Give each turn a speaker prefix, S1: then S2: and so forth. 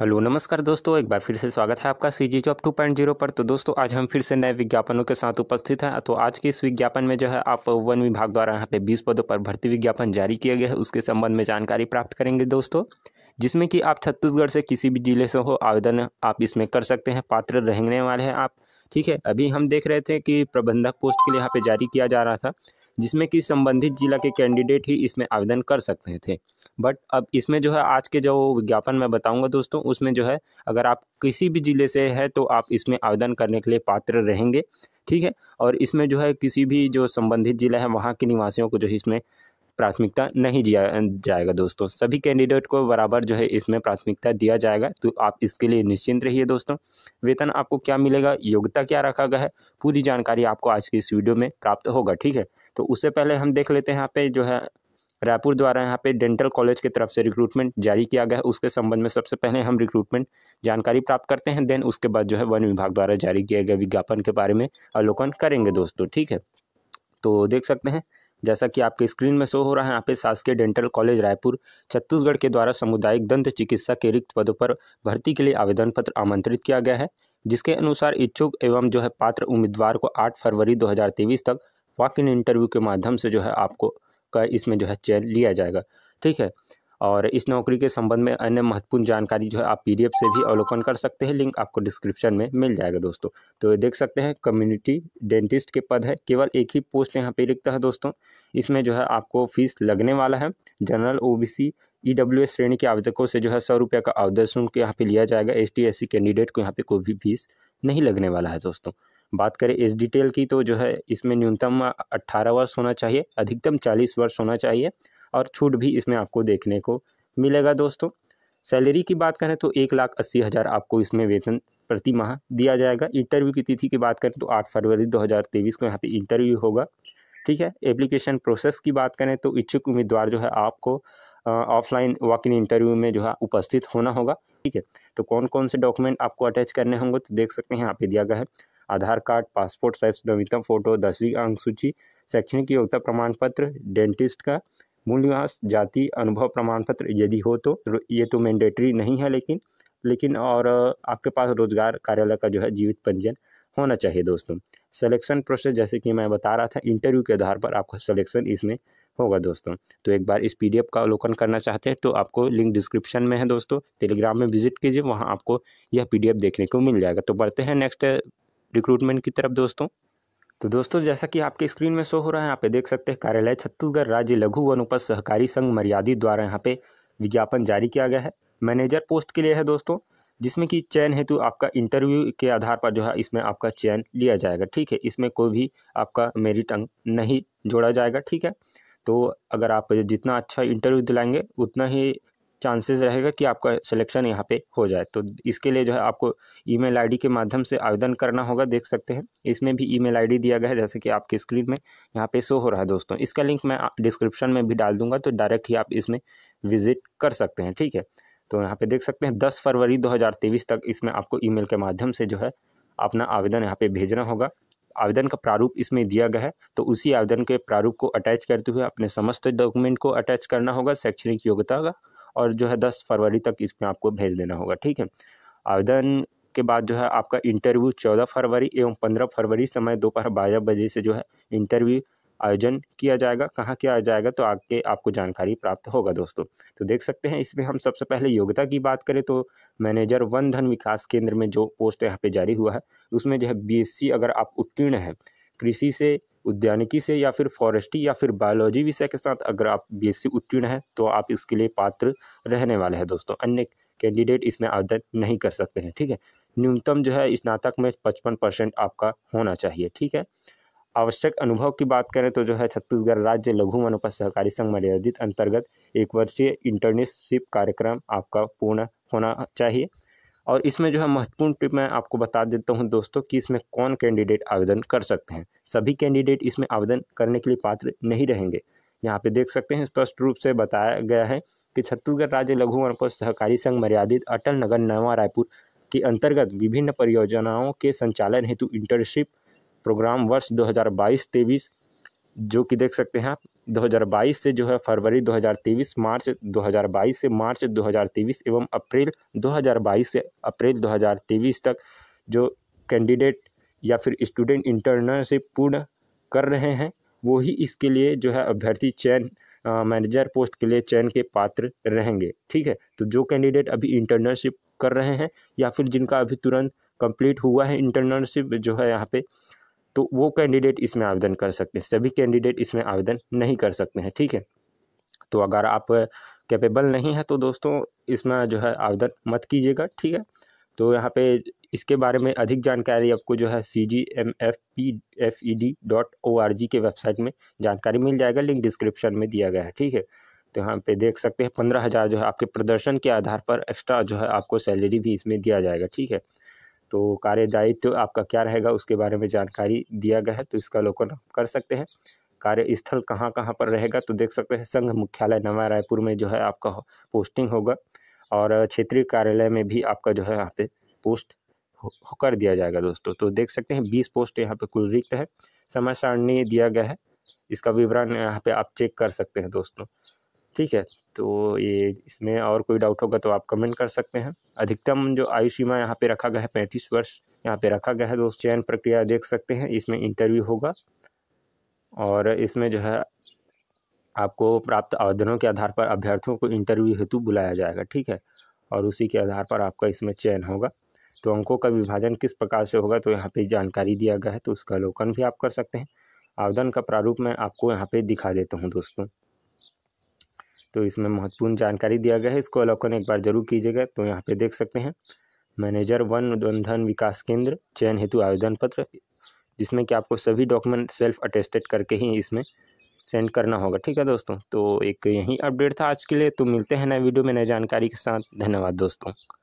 S1: hello नमस्कार दोस्तों एक बार फिर से स्वागत है आपका C G job two point zero पर तो दोस्तों आज हम फिर से नए विज्ञापनों के साथ उपस्थित हैं तो आज के इस विज्ञापन में जो है आप वन विभाग द्वारा यहाँ पे बीस पदों पर भर्ती विज्ञापन जारी किया गया है उसके संबंध में जानकारी प्राप्त करेंगे दोस्तों जिसमें कि आप छत्तीसगढ़ से किसी भी ज़िले से हो आवेदन आप इसमें कर सकते हैं पात्र रहने वाले हैं आप ठीक है अभी हम देख रहे थे कि प्रबंधक पोस्ट के लिए यहाँ पे जारी किया जा रहा था जिसमें कि संबंधित जिला के कैंडिडेट ही इसमें आवेदन कर सकते थे बट अब इसमें जो है आज के जो विज्ञापन मैं बताऊँगा दोस्तों उसमें जो है अगर आप किसी भी ज़िले से है तो आप इसमें आवेदन करने के लिए पात्र रहेंगे ठीक है और इसमें जो है किसी भी जो संबंधित ज़िला है वहाँ के निवासियों को जो है इसमें प्राथमिकता नहीं दिया जाएगा दोस्तों सभी कैंडिडेट को बराबर जो है इसमें प्राथमिकता दिया जाएगा तो आप इसके लिए निश्चिंत रहिए दोस्तों वेतन आपको क्या मिलेगा योग्यता क्या रखा गया है पूरी जानकारी आपको आज की इस वीडियो में प्राप्त होगा ठीक है तो उससे पहले हम देख लेते हैं यहाँ पे जो है रायपुर द्वारा यहाँ पे डेंटल कॉलेज की तरफ से रिक्रूटमेंट जारी किया गया है उसके संबंध में सबसे पहले हम रिक्रूटमेंट जानकारी प्राप्त करते हैं देन उसके बाद जो है वन विभाग द्वारा जारी किए गए विज्ञापन के बारे में अवलोकन करेंगे दोस्तों ठीक है तो देख सकते हैं जैसा कि आपके स्क्रीन में शो हो रहा है यहाँ पे शासकीय डेंटल कॉलेज रायपुर छत्तीसगढ़ के द्वारा सामुदायिक दंत चिकित्सा के रिक्त पदों पर भर्ती के लिए आवेदन पत्र आमंत्रित किया गया है जिसके अनुसार इच्छुक एवं जो है पात्र उम्मीदवार को आठ फरवरी दो तक वॉक इन इंटरव्यू के माध्यम से जो है आपको का इसमें जो है चयन लिया जाएगा ठीक है और इस नौकरी के संबंध में अन्य महत्वपूर्ण जानकारी जो है आप पीडीएफ से भी अवलोकन कर सकते हैं लिंक आपको डिस्क्रिप्शन में मिल जाएगा दोस्तों तो देख सकते हैं कम्युनिटी डेंटिस्ट के पद है केवल एक ही पोस्ट यहाँ पे लिखता है दोस्तों इसमें जो है आपको फीस लगने वाला है जनरल ओ बी एस श्रेणी के आवेदकों से जो है सौ रुपये का आवेदन शुल्क यहाँ पर लिया जाएगा एस टी कैंडिडेट को यहाँ पर कोई भी फीस नहीं लगने वाला है दोस्तों बात करें एज डिटेल की तो जो है इसमें न्यूनतम अट्ठारह वर्ष होना चाहिए अधिकतम चालीस वर्ष होना चाहिए और छूट भी इसमें आपको देखने को मिलेगा दोस्तों सैलरी की बात करें तो एक लाख अस्सी हज़ार आपको इसमें वेतन प्रति माह दिया जाएगा इंटरव्यू की तिथि की बात करें तो आठ फरवरी दो हज़ार तेईस को यहाँ पे इंटरव्यू होगा ठीक है एप्लीकेशन प्रोसेस की बात करें तो इच्छुक उम्मीदवार जो है आपको ऑफलाइन वॉक इन इंटरव्यू में जो है उपस्थित होना होगा ठीक है तो कौन कौन से डॉक्यूमेंट आपको अटैच करने होंगे तो देख सकते हैं यहाँ पे दिया गया है आधार कार्ड पासपोर्ट साइज नवीनतम फोटो दसवीं अंक सूची शैक्षणिक योग्यता प्रमाण पत्र डेंटिस्ट का मूल निवास जाति अनुभव प्रमाण पत्र यदि हो तो ये तो मैंडेटरी नहीं है लेकिन लेकिन और आपके पास रोजगार कार्यालय का जो है जीवित पंजीयन होना चाहिए दोस्तों सिलेक्शन प्रोसेस जैसे कि मैं बता रहा था इंटरव्यू के आधार पर आपका सिलेक्शन इसमें होगा दोस्तों तो एक बार इस पीडीएफ का अवलोकन करना चाहते हैं तो आपको लिंक डिस्क्रिप्शन में है दोस्तों टेलीग्राम में विजिट कीजिए वहाँ आपको यह पीडीएफ देखने को मिल जाएगा तो बढ़ते हैं नेक्स्ट रिक्रूटमेंट की तरफ दोस्तों तो दोस्तों जैसा कि आपके स्क्रीन में शो हो रहा है यहाँ पे देख सकते हैं कार्यालय छत्तीसगढ़ राज्य लघु वन उपज सहकारी संघ मर्यादित द्वारा यहाँ पे विज्ञापन जारी किया गया है मैनेजर पोस्ट के लिए है दोस्तों जिसमें कि चयन हेतु आपका इंटरव्यू के आधार पर जो है इसमें आपका चयन लिया जाएगा ठीक है इसमें कोई भी आपका मेरिट अंक नहीं जोड़ा जाएगा ठीक है तो अगर आप जितना अच्छा इंटरव्यू दिलाएंगे उतना ही चांसेस रहेगा कि आपका सिलेक्शन यहाँ पे हो जाए तो इसके लिए जो है आपको ईमेल आईडी के माध्यम से आवेदन करना होगा देख सकते हैं इसमें भी ईमेल आईडी दिया गया है जैसे कि आपकी स्क्रीन में यहाँ पे शो हो रहा है दोस्तों इसका लिंक मैं डिस्क्रिप्शन में भी डाल दूंगा तो डायरेक्ट ही आप इसमें विजिट कर सकते हैं ठीक है तो यहाँ पर देख सकते हैं दस फरवरी दो तक इसमें आपको ई के माध्यम से जो है अपना आवेदन यहाँ पर भेजना होगा आवेदन का प्रारूप इसमें दिया गया है तो उसी आवेदन के प्रारूप को अटैच करते हुए अपने समस्त डॉक्यूमेंट को अटैच करना होगा शैक्षणिक योग्यता का और जो है दस फरवरी तक इसमें आपको भेज देना होगा ठीक है आवेदन के बाद जो है आपका इंटरव्यू चौदह फरवरी एवं पंद्रह फरवरी समय दोपहर बारह बजे से जो है इंटरव्यू आयोजन किया जाएगा कहाँ किया जाएगा तो आगे आपको जानकारी प्राप्त होगा दोस्तों तो देख सकते हैं इसमें हम सबसे पहले योग्यता की बात करें तो मैनेजर वन धन विकास केंद्र में जो पोस्ट यहाँ पे जारी हुआ है उसमें जो है बीएससी अगर आप उत्तीर्ण हैं कृषि से उद्यानिकी से या फिर फॉरेस्ट्री या फिर बायोलॉजी विषय के साथ अगर आप बीएससी उत्तीर्ण हैं तो आप इसके लिए पात्र रहने वाले हैं दोस्तों अन्य कैंडिडेट इसमें आवेदन नहीं कर सकते हैं ठीक है न्यूनतम जो है स्नातक में पचपन परसेंट आपका होना चाहिए ठीक है आवश्यक अनुभव की बात करें तो जो है छत्तीसगढ़ राज्य लघु वनोपज सहकारी संघ मर्यादित अंतर्गत एक वर्षीय इंटर्नशिप कार्यक्रम आपका पूर्ण होना चाहिए और इसमें जो है महत्वपूर्ण टिप मैं आपको बता देता हूँ दोस्तों कि इसमें कौन कैंडिडेट आवेदन कर सकते हैं सभी कैंडिडेट इसमें आवेदन करने के लिए पात्र नहीं रहेंगे यहाँ पे देख सकते हैं स्पष्ट रूप से बताया गया है कि छत्तीसगढ़ राज्य लघु वनोपज सहकारी संघ मर्यादित अटल नगर नवा रायपुर के अंतर्गत विभिन्न परियोजनाओं के संचालन हेतु इंटर्नशिप प्रोग्राम वर्ष दो हज़ार जो कि देख सकते हैं आप 2022 से जो है फरवरी 2023 मार्च 2022 से मार्च 2023 एवं अप्रैल 2022 से अप्रैल 2023 तक जो कैंडिडेट या फिर स्टूडेंट इंटर्नशिप पूर्ण कर रहे हैं वो ही इसके लिए जो है अभ्यर्थी चयन मैनेजर पोस्ट के लिए चयन के पात्र रहेंगे ठीक है तो जो कैंडिडेट अभी इंटर्नशिप कर रहे हैं या फिर जिनका अभी तुरंत कंप्लीट हुआ है इंटर्नशिप जो है यहाँ पे तो वो कैंडिडेट इसमें आवेदन कर सकते हैं सभी कैंडिडेट इसमें आवेदन नहीं कर सकते हैं ठीक है तो अगर आप कैपेबल नहीं है तो दोस्तों इसमें जो है आवेदन मत कीजिएगा ठीक है तो यहाँ पे इसके बारे में अधिक जानकारी आपको जो है C G M F P F E D dot O R G के वेबसाइट में जानकारी मिल जाएगा लिंक डिस्क्रिप्शन में दिया गया है ठीक है तो यहाँ पे देख सकते हैं पंद्रह हज़ार जो है आपके प्रदर्शन के आधार पर एक्स्ट्रा जो है आपको सैलरी भी इसमें दिया जाएगा ठीक है तो कार्य दायित्व तो आपका क्या रहेगा उसके बारे में जानकारी दिया गया है तो इसका अवलोकन कर सकते हैं कार्यस्थल कहाँ कहाँ पर रहेगा तो देख सकते हैं संघ मुख्यालय नवा रायपुर में जो है आपका पोस्टिंग होगा और क्षेत्रीय कार्यालय में भी आपका जो है यहाँ पे पोस्ट हो कर दिया जाएगा दोस्तों तो देख सकते हैं बीस पोस्ट यहाँ पे कुल रिक्त है समय सारणी दिया गया है इसका विवरण यहाँ पे आप चेक कर सकते हैं दोस्तों ठीक है तो ये इसमें और कोई डाउट होगा तो आप कमेंट कर सकते हैं अधिकतम जो आयु सीमा यहाँ पे रखा गया है पैंतीस वर्ष यहाँ पे रखा गया है दोस्त तो चयन प्रक्रिया देख सकते हैं इसमें इंटरव्यू होगा और इसमें जो है आपको प्राप्त आवेदनों के आधार पर अभ्यर्थियों को इंटरव्यू हेतु बुलाया जाएगा ठीक है और उसी के आधार पर आपका इसमें चयन होगा तो अंकों का विभाजन किस प्रकार से होगा तो यहाँ पे जानकारी दिया गया है तो उसका अवलोकन भी आप कर सकते हैं आवेदन का प्रारूप मैं आपको यहाँ पे दिखा देता हूँ दोस्तों तो इसमें महत्वपूर्ण जानकारी दिया गया है इसको अवलोकन एक बार जरूर कीजिएगा तो यहाँ पे देख सकते हैं मैनेजर वन बंधन विकास केंद्र चयन हेतु आवेदन पत्र जिसमें कि आपको सभी डॉक्यूमेंट सेल्फ अटेस्टेड करके ही इसमें सेंड करना होगा ठीक है दोस्तों तो एक यही अपडेट था आज के लिए तो मिलते हैं नए वीडियो में नए जानकारी के साथ धन्यवाद दोस्तों